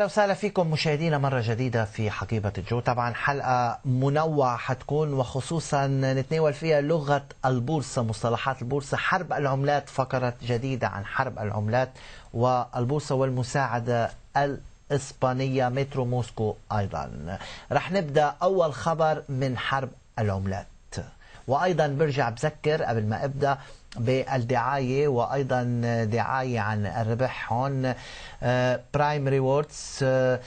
اهلا وسهلا فيكم مشاهدينا مره جديده في حقيبه الجو، طبعا حلقه منوعه حتكون وخصوصا نتناول فيها لغه البورصه، مصطلحات البورصه، حرب العملات فقره جديده عن حرب العملات والبورصه والمساعده الاسبانيه مترو موسكو ايضا. رح نبدا اول خبر من حرب العملات. وايضا برجع بذكر قبل ما ابدا بالدعايه وايضا دعايه عن الربح هون برايم آه، ريوردز آه،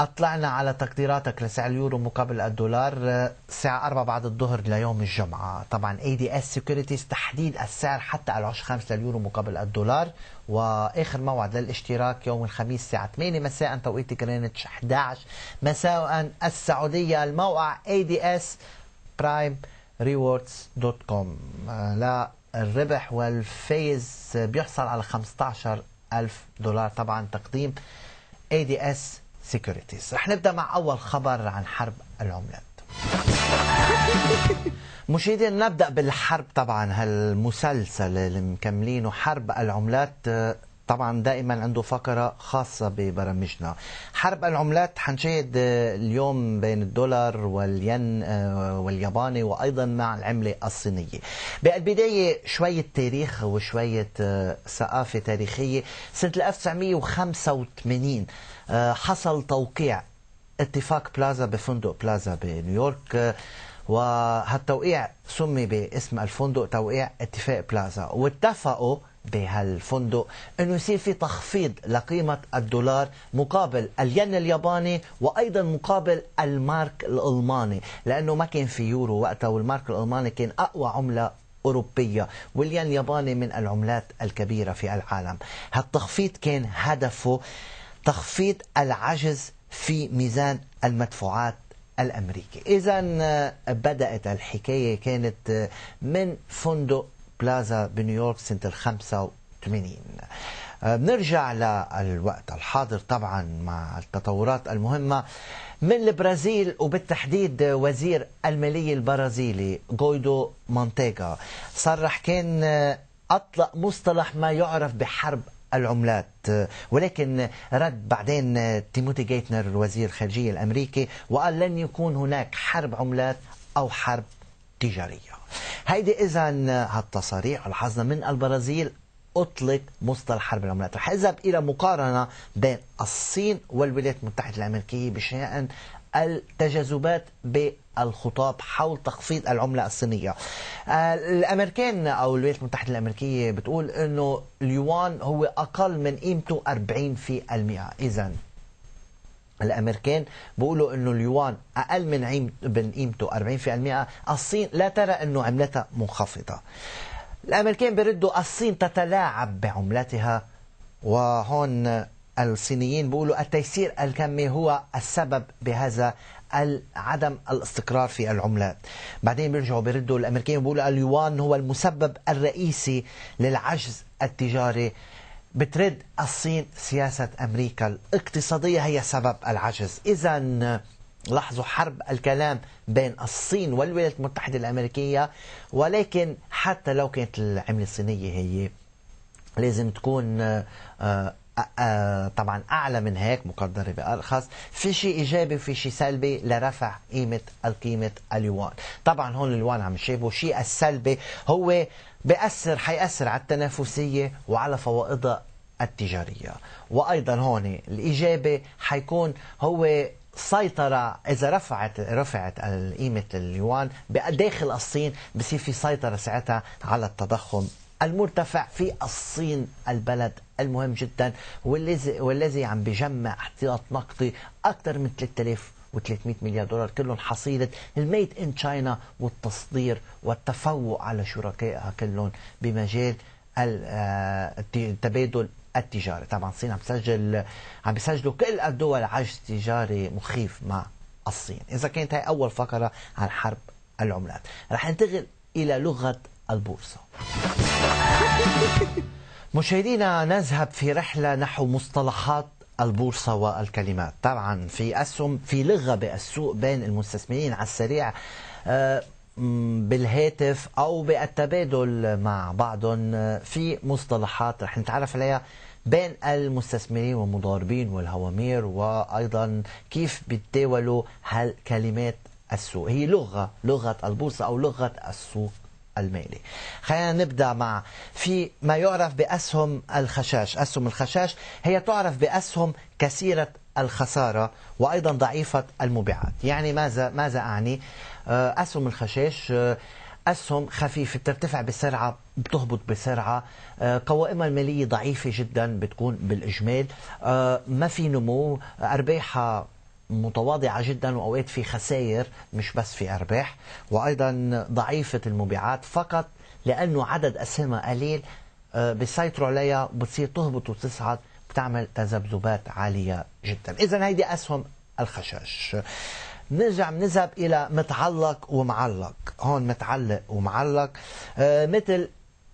اطلعنا على تقديراتك لسعر اليورو مقابل الدولار آه، الساعه 4 بعد الظهر ليوم الجمعه طبعا اي دي اس سيكيورتيز تحديد السعر حتى على 5 لليورو مقابل الدولار واخر موعد للاشتراك يوم الخميس الساعه 8 مساء توقيت جرينتش 11 مساء السعوديه الموقع اي دي اس برايم ريوردز دوت كوم لا الربح والفايز بيحصل على 15 ألف دولار طبعا تقديم اي دي اس سيكوريتيز رح نبدا مع اول خبر عن حرب العملات مشاهدينا نبدا بالحرب طبعا هالمسلسل اللي مكملينه حرب العملات آه، طبعا دائما عنده فقره خاصه ببرامجنا حرب العملات حنشاهد اليوم بين الدولار والين آه، والياباني وايضا مع العمله الصينيه بالبدايه شويه تاريخ وشويه آه، ثقافه تاريخيه سنه 1985 آه، حصل توقيع اتفاق بلازا بفندق بلازا بنيويورك وهالتوقيع سمي باسم الفندق توقيع اتفاق بلازا واتفقوا بهالفندق انه يصير في تخفيض لقيمه الدولار مقابل الين الياباني وايضا مقابل المارك الالماني لانه ما كان في يورو وقتها والمارك الالماني كان اقوى عمله أوروبية والين الياباني من العملات الكبيرة في العالم هالتخفيض كان هدفه تخفيض العجز في ميزان المدفوعات الأمريكي إذا آه، بدأت الحكاية كانت آه، من فندق بلازا بنيويورك سنة الخمسة 85 آه، بنرجع للوقت الحاضر طبعا مع التطورات المهمة من البرازيل وبالتحديد وزير المالية البرازيلي جويدو مونتيغا صرح كان آه، أطلق مصطلح ما يعرف بحرب العملات آه، ولكن رد بعدين تيموتي جيتنر الوزير الخارجية الأمريكي وقال لن يكون هناك حرب عملات أو حرب تجارية هيدي إذا آه، هالتصاريح لاحظنا من البرازيل أطلق مصطلح حرب العملات رح أذهب إلى مقارنة بين الصين والولايات المتحدة الأمريكية بشأن التجاذبات بالخطاب حول تخفيض العملة الصينية آه، الأمريكان أو الولايات المتحدة الأمريكية بتقول أنه اليوان هو أقل من قيمته 40% إذا الامريكان بيقولوا انه اليوان اقل من عيم من قيمته 40% الصين لا ترى انه عملتها منخفضه الامريكان بيردوا الصين تتلاعب بعملتها وهون الصينيين بيقولوا التيسير الكمي هو السبب بهذا عدم الاستقرار في العملات بعدين بيرجعوا بيردوا الامريكان بيقولوا اليوان هو المسبب الرئيسي للعجز التجاري بترد الصين سياسة أمريكا الاقتصادية هي سبب العجز إذا لاحظوا حرب الكلام بين الصين والولايات المتحدة الأمريكية ولكن حتى لو كانت العملة الصينية هي لازم تكون آه، طبعا اعلى من هيك مقدره بارخص في شيء ايجابي وفي شيء سلبي لرفع قيمه القيمه اليوان طبعا هون اليوان عم نشوفه شيء السلبي هو بأثر حيأثر على التنافسيه وعلى فوائدها التجاريه وايضا هون الايجابي حيكون هو سيطرة إذا رفعت رفعت قيمة اليوان داخل الصين بصير في سيطرة ساعتها على التضخم المرتفع في الصين البلد المهم جدا والذي والذي عم بجمع احتياط نقدي اكثر من 3000 و300 مليار دولار كلهم حصيلة الميد ان تشاينا والتصدير والتفوق على شركائها كلهم بمجال آه، التبادل التجاري طبعا الصين عم تسجل عم بيسجلوا كل الدول عجز تجاري مخيف مع الصين اذا كانت هي اول فقره عن حرب العملات رح ننتقل الى لغه البورصه مشاهدينا نذهب في رحلة نحو مصطلحات البورصة والكلمات طبعا في أسهم في لغة بالسوق بين المستثمرين على السريع آه، بالهاتف أو بالتبادل مع بعضهم آه، في مصطلحات رح نتعرف عليها بين المستثمرين والمضاربين والهوامير وأيضا كيف بيتداولوا هالكلمات السوق هي لغة لغة البورصة أو لغة السوق المالي خلينا نبدأ مع في ما يعرف بأسهم الخشاش أسهم الخشاش هي تعرف بأسهم كثيرة الخسارة وأيضا ضعيفة المبيعات يعني ماذا, ماذا أعني آه، أسهم الخشاش آه، أسهم خفيفة بترتفع بسرعة بتهبط بسرعة آه، قوائمها المالية ضعيفة جدا بتكون بالإجمال ما في نمو أرباحها متواضعة جدا وأوقات في خسائر مش بس في أرباح وأيضا ضعيفة المبيعات فقط لأنه عدد أسهمها قليل آه، بيسيطروا عليها وبتصير تهبط وتصعد بتعمل تذبذبات عالية جدا إذا هيدي أسهم الخشاش نرجع بنذهب إلى متعلق ومعلق هون متعلق ومعلق آه، مثل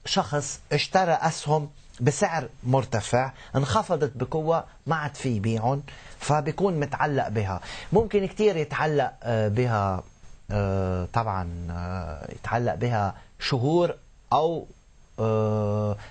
شخص اشترى أسهم بسعر مرتفع انخفضت بقوة ما عاد في يبيعهم فبيكون متعلق بها ممكن كتير يتعلق آه، بها آه، طبعا آه، يتعلق بها شهور أو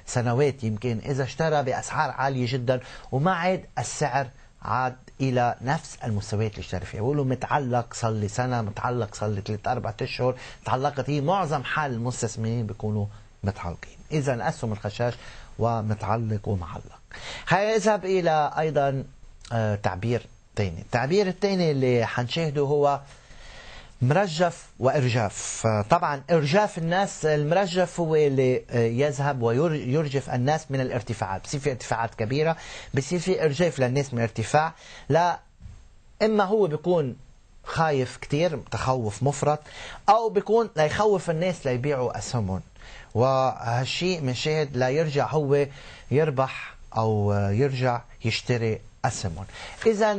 سنوات يمكن إذا اشترى بأسعار عالية جدا وما عاد السعر عاد الى نفس المستويات اللي اشترى فيها بيقولوا متعلق صار لي سنه متعلق صار لي ثلاث اربع اشهر تعلقت هي معظم حال المستثمرين بيكونوا متعلقين اذا اسهم الخشاش ومتعلق ومعلق حيذهب إلى أيضا آه، تعبير ثاني التعبير الثاني اللي حنشاهده هو مرجف وارجاف آه، طبعا ارجاف الناس المرجف هو اللي آه، يذهب ويرجف الناس من الارتفاعات بصير في ارتفاعات كبيره بصير في ارجاف للناس من ارتفاع لا اما هو بيكون خايف كتير تخوف مفرط او بيكون ليخوف الناس ليبيعوا اسهمهم وهالشيء من شاهد لا يرجع هو يربح أو يرجع يشتري أسهمهم إذا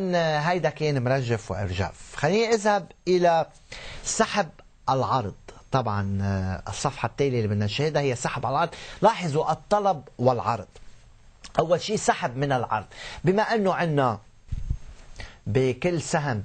هيدا كان مرجف وإرجاف خلينا أذهب إلى سحب العرض طبعا الصفحة التالية اللي بدنا نشاهدها هي سحب العرض لاحظوا الطلب والعرض أول شيء سحب من العرض بما أنه عندنا بكل سهم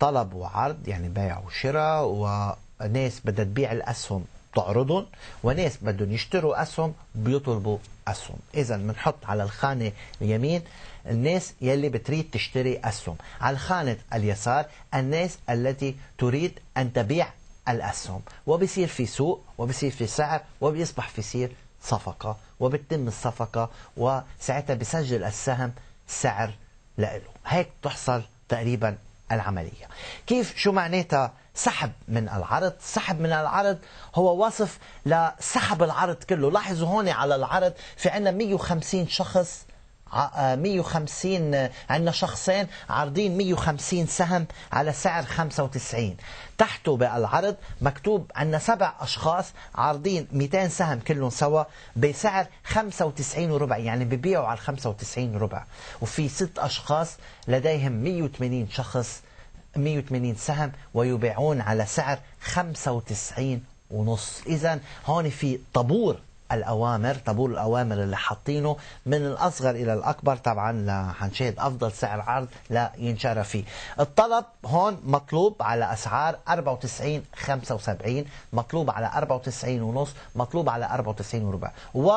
طلب وعرض يعني بيع وشراء وناس بدها تبيع الأسهم بتعرضهم وناس بدهم يشتروا اسهم بيطلبوا اسهم اذا بنحط على الخانه اليمين الناس يلي بتريد تشتري اسهم على الخانه اليسار الناس التي تريد ان تبيع الاسهم وبصير في سوق وبصير في سعر وبيصبح في سير صفقه وبتتم الصفقه وساعتها بسجل السهم سعر لإله هيك بتحصل تقريبا العمليه كيف شو معناتها سحب من العرض سحب من العرض هو وصف لسحب العرض كله لاحظوا هون على العرض في عندنا 150 شخص 150 آه، آه، عندنا شخصين عارضين 150 سهم على سعر 95 تحته بالعرض مكتوب عندنا سبع اشخاص عارضين 200 سهم كلهم سوا بسعر 95 وربع يعني ببيعوا على 95 وربع وفي ست اشخاص لديهم 180 شخص 180 سهم ويبيعون على سعر 95 ونص إذا هون في طابور الأوامر طابور الأوامر اللي حاطينه من الأصغر إلى الأكبر طبعا حنشاهد أفضل سعر عرض لا ينشر فيه الطلب هون مطلوب على أسعار 94 75 مطلوب على 94 ونص مطلوب على 94 وربع و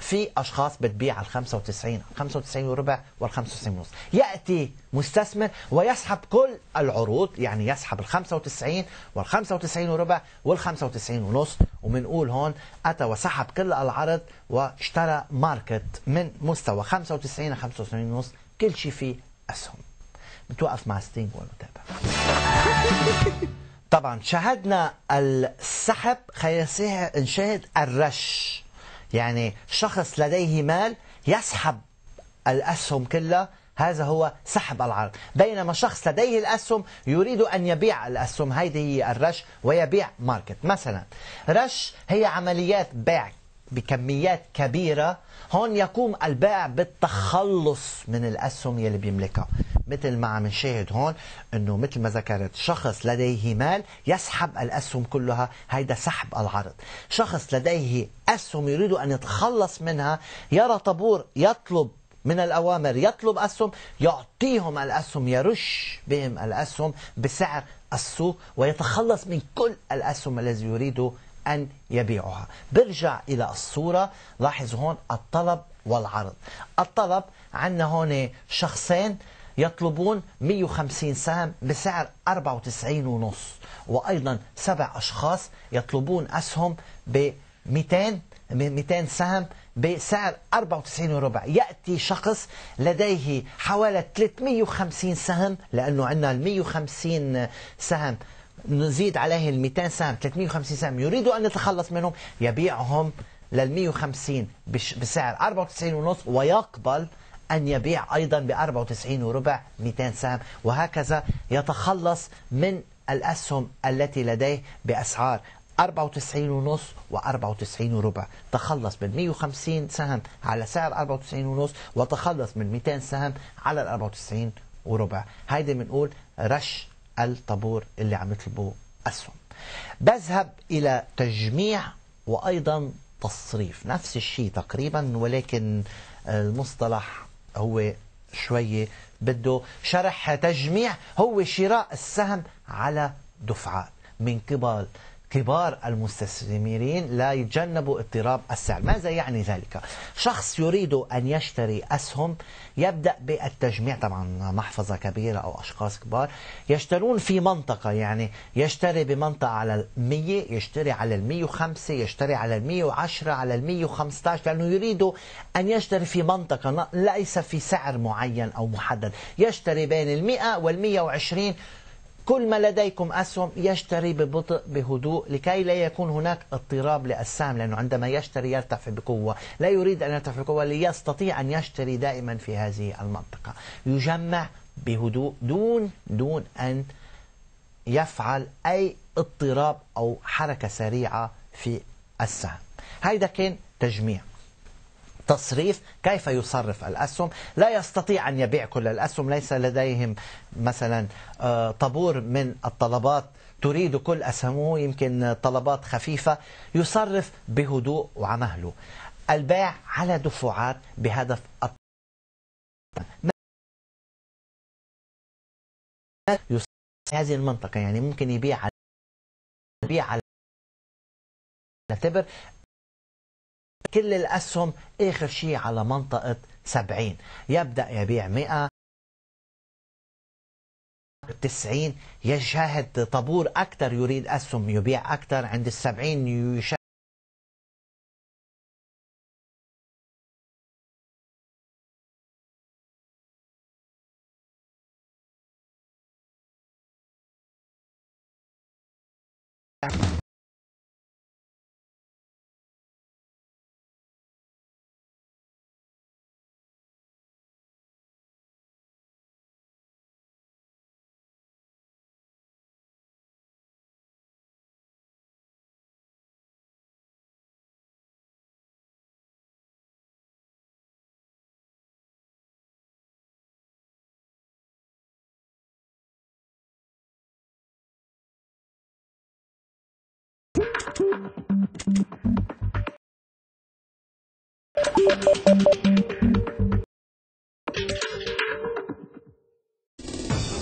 في اشخاص بتبيع على 95 95 وربع وال 95 ونص ياتي مستثمر ويسحب كل العروض يعني يسحب ال 95 وال 95 وربع وال 95 ونص وبنقول هون اتى وسحب كل العرض واشترى ماركت من مستوى 95 ل 95 ونص كل شيء فيه اسهم بتوقف مع ستينج والمتابع طبعا شاهدنا السحب خلينا نشاهد الرش يعني شخص لديه مال يسحب الأسهم كلها هذا هو سحب العرض بينما شخص لديه الأسهم يريد أن يبيع الأسهم هذه هي الرش ويبيع ماركت مثلا رش هي عمليات بيع بكميات كبيرة هون يقوم البائع بالتخلص من الأسهم يلي بيملكها مثل ما عم نشاهد هون انه مثل ما ذكرت شخص لديه مال يسحب الاسهم كلها هيدا سحب العرض شخص لديه اسهم يريد ان يتخلص منها يرى طابور يطلب من الأوامر يطلب أسهم يعطيهم الأسهم يرش بهم الأسهم بسعر السوق ويتخلص من كل الأسهم الذي يريد أن يبيعها برجع إلى الصورة لاحظ هون الطلب والعرض الطلب عندنا هون شخصين يطلبون 150 سهم بسعر 94 ونص وأيضا سبع أشخاص يطلبون أسهم ب 200 200 سهم بسعر 94 وربع يأتي شخص لديه حوالي 350 سهم لأنه عندنا ال 150 سهم نزيد عليه ال 200 سهم 350 سهم يريدوا أن يتخلص منهم يبيعهم لل 150 بسعر 94 ونص ويقبل أن يبيع أيضا ب 94 وربع 200 سهم وهكذا يتخلص من الأسهم التي لديه بأسعار 94 ونص و94 وربع تخلص من 150 سهم على سعر 94 ونص وتخلص من 200 سهم على ال 94 وربع هيدي بنقول رش الطابور اللي عم يطلبوه أسهم بذهب إلى تجميع وأيضا تصريف نفس الشيء تقريبا ولكن المصطلح هو شوية بده شرح تجميع هو شراء السهم على دفعات من قبل كبار المستثمرين لا يتجنبوا اضطراب السعر ماذا يعني ذلك؟ شخص يريد أن يشتري أسهم يبدأ بالتجميع طبعا محفظة كبيرة أو أشخاص كبار يشترون في منطقة يعني يشتري بمنطقة على 100 يشتري على 105 يشتري على 110 على 115 لأنه يريد أن يشتري في منطقة ليس في سعر معين أو محدد يشتري بين ال 100 وال 120 كل ما لديكم أسهم يشتري ببطء بهدوء لكي لا يكون هناك اضطراب للسهم لأنه عندما يشتري يرتفع بقوة لا يريد أن يرتفع بقوة ليستطيع أن يشتري دائما في هذه المنطقة يجمع بهدوء دون دون أن يفعل أي اضطراب أو حركة سريعة في السهم هيدا كان تجميع تصريف كيف يصرف الأسهم لا يستطيع أن يبيع كل الأسهم ليس لديهم مثلا آه، طابور من الطلبات تريد كل أسهمه يمكن طلبات خفيفة يصرف بهدوء وعمهله البيع على دفعات بهدف يصرف هذه المنطقة يعني ممكن يبيع على يبيع على كل الأسهم آخر شيء على منطقة 70 يبدأ يبيع 100 90 يشاهد طابور أكثر يريد أسهم يبيع أكثر عند 70 يشاهد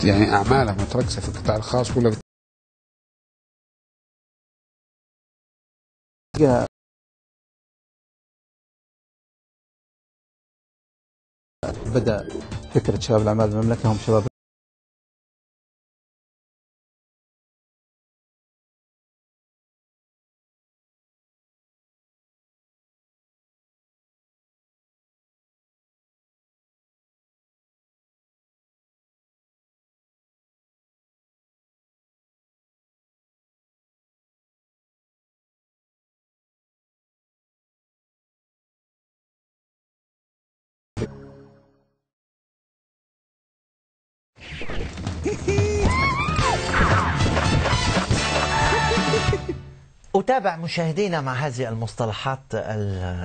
يعني أعمالها متركزة في القطاع الخاص ولا بت... بدأ فكرة شباب الأعمال بالمملكة هم شباب أتابع مشاهدينا مع هذه المصطلحات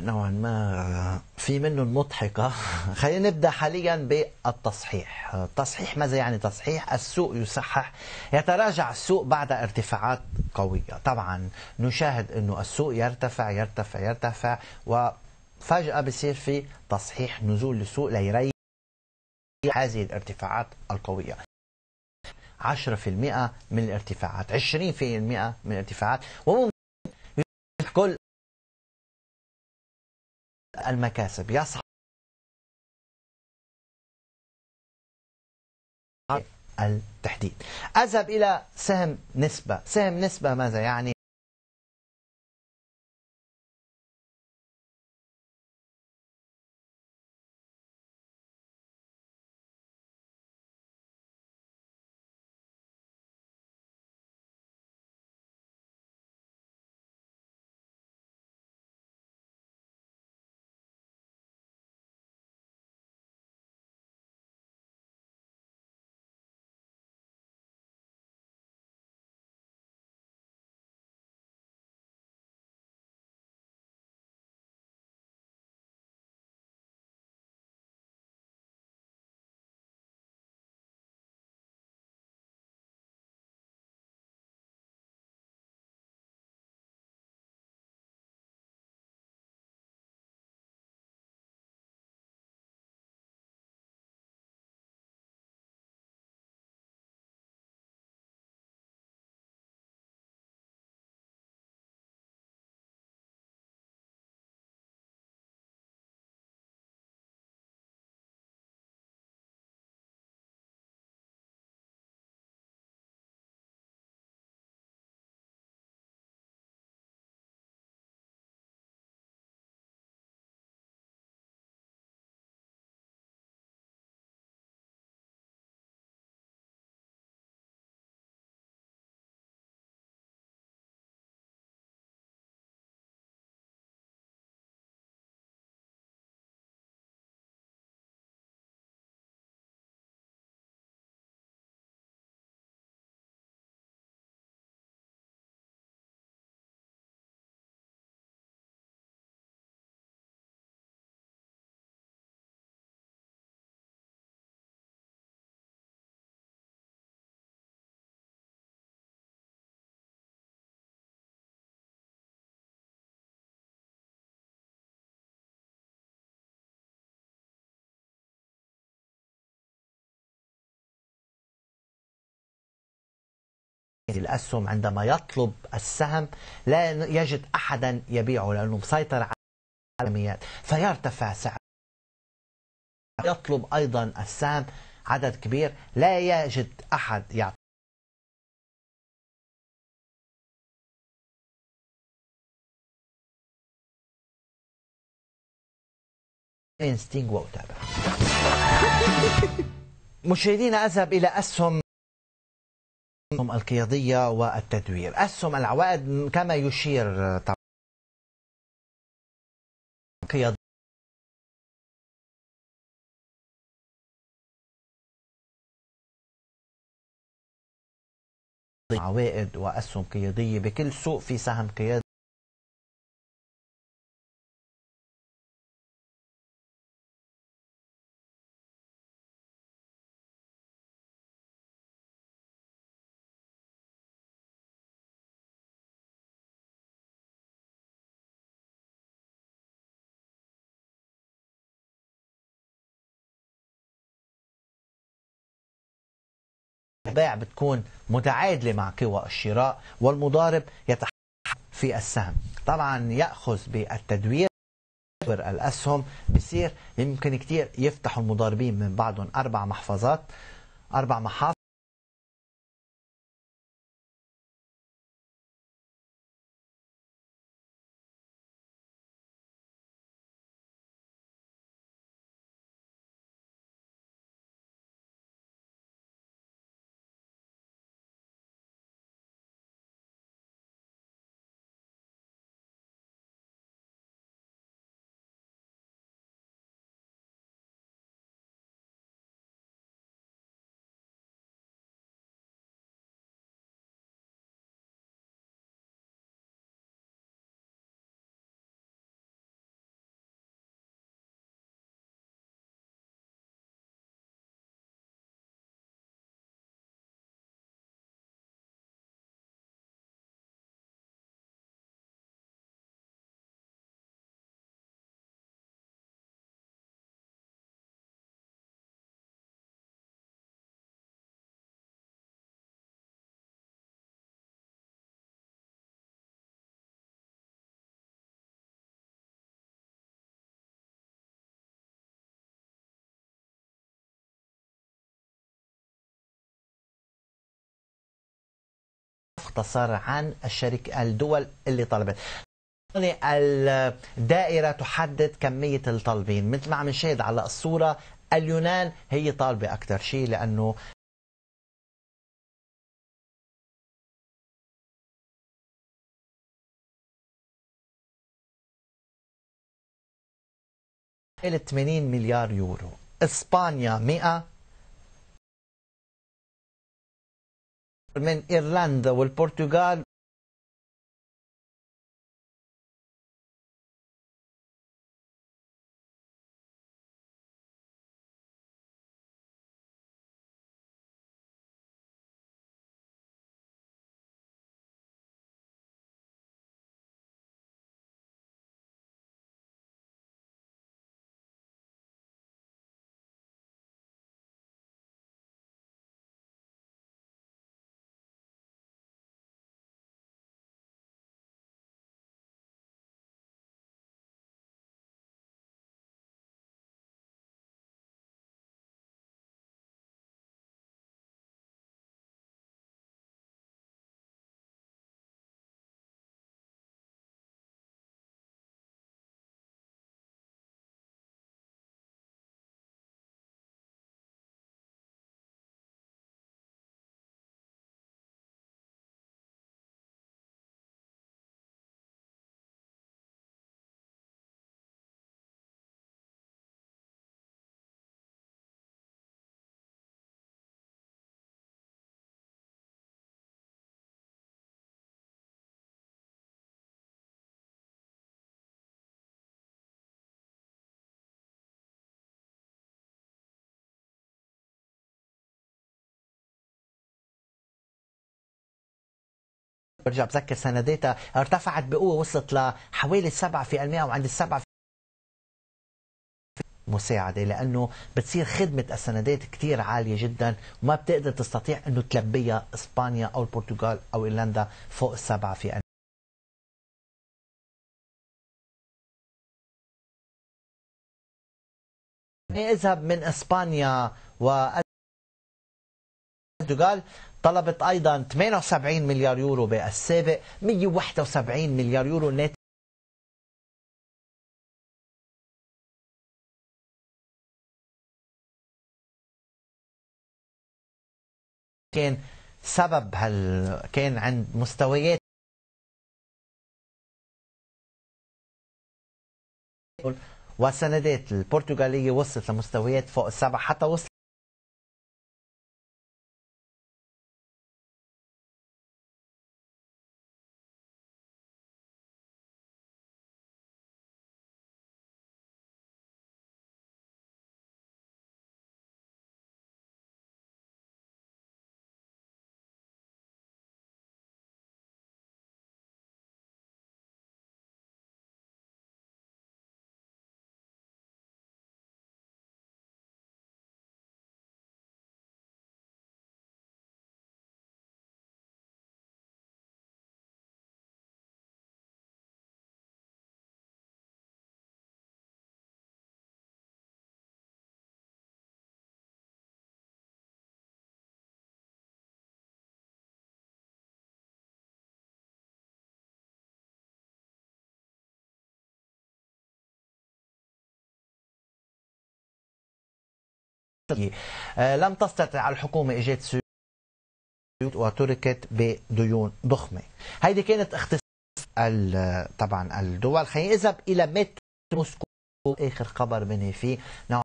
نوعا ما في منه مضحكة خلينا نبدأ حاليا بالتصحيح التصحيح ماذا يعني تصحيح السوق يصحح يتراجع السوق بعد ارتفاعات قوية طبعا نشاهد أنه السوق يرتفع يرتفع يرتفع وفجأة بصير في تصحيح نزول للسوق ليري هذه الارتفاعات القوية 10% من الارتفاعات 20% من الارتفاعات وممكن كل المكاسب يصح التحديد أذهب إلى سهم نسبة سهم نسبة ماذا يعني الأسهم عندما يطلب السهم لا يجد أحدا يبيعه لأنه مسيطر على العالميات فيرتفع سعر يطلب أيضا السهم عدد كبير لا يجد أحد يعطي مشاهدينا أذهب إلى أسهم القيادية والتدوير أسهم العوائد كما يشير طبعا قيادية عوائد وأسهم قيادية بكل سوق في سهم قيادي البيع بتكون متعادلة مع قوى الشراء والمضارب يتحرك في السهم طبعا يأخذ بالتدوير الأسهم بصير يمكن كتير يفتحوا المضاربين من بعضهم أربع محفظات أربع محافظ مختصر عن الشركة الدول اللي طلبت يعني الدائرة تحدد كمية الطالبين مثل ما عم نشاهد على الصورة اليونان هي طالبة أكثر شيء لأنه إلى 80 مليار يورو إسبانيا 100 Irlanda o el Portugal برجع بذكر سنداتها ارتفعت بقوه وصلت لحوالي 7% وعند السبعة مساعدة لأنه بتصير خدمة السندات كتير عالية جدا وما بتقدر تستطيع أنه تلبيها إسبانيا أو البرتغال أو إيرلندا فوق السبعة في المية. اذهب من اسبانيا والبرتغال طلبت أيضا 78 مليار يورو بالسابق 171 مليار يورو نت كان سبب هال كان عند مستويات والسندات البرتغالية وصلت لمستويات فوق السبع حتى وصلت آه، لم تستطع الحكومة إيجاد سيولة وتركت بديون ضخمة هيدي كانت اختصاص طبعا الدول خلينا نذهب إلى مت موسكو آخر خبر مني فيه نعم.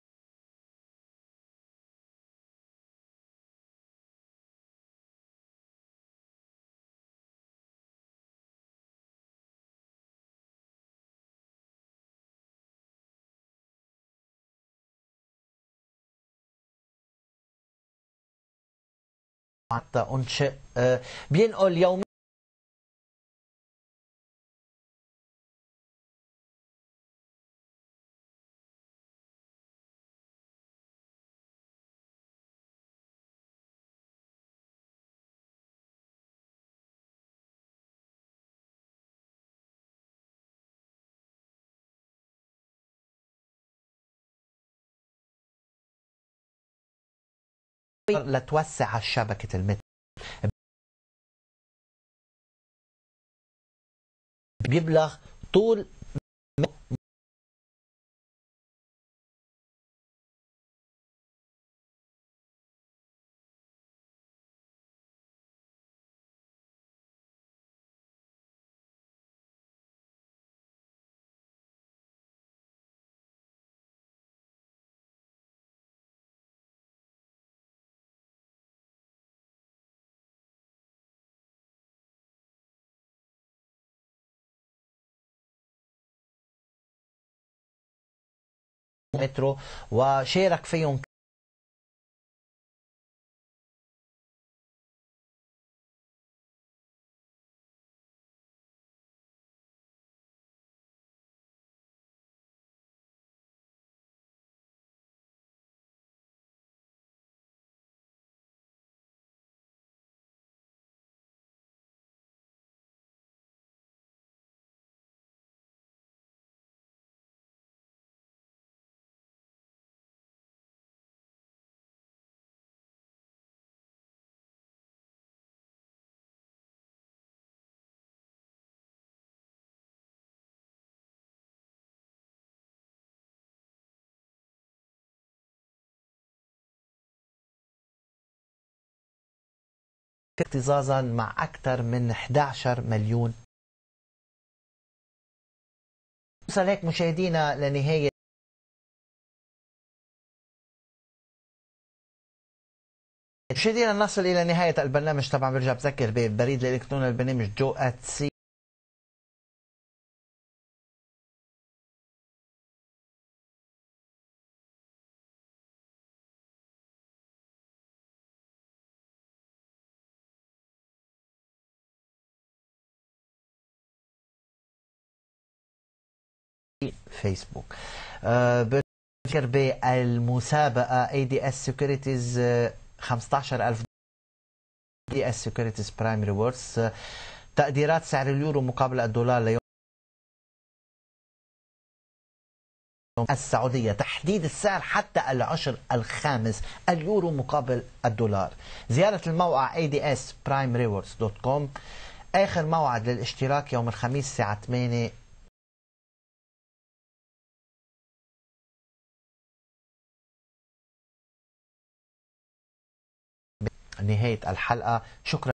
hatta onun için e, لتوسع شبكة المتر بيبلغ طول مترو وشارك فيهم اكتظاظا مع أكثر من 11 مليون وصل هيك مشاهدينا لنهاية مشاهدينا نصل إلى نهاية البرنامج طبعا برجع بذكر بالبريد الإلكتروني البرنامج جو ات سي فيسبوك آه، بذكر بالمسابقة اي دي اس سكيورتيز 15000 اي دي اس سكيورتيز برايم ريوردز تقديرات سعر اليورو مقابل الدولار ليوم السعودية تحديد السعر حتى العشر الخامس اليورو مقابل الدولار زيارة الموقع ads كوم آخر موعد للاشتراك يوم الخميس الساعة 8 نهاية الحلقة شكرا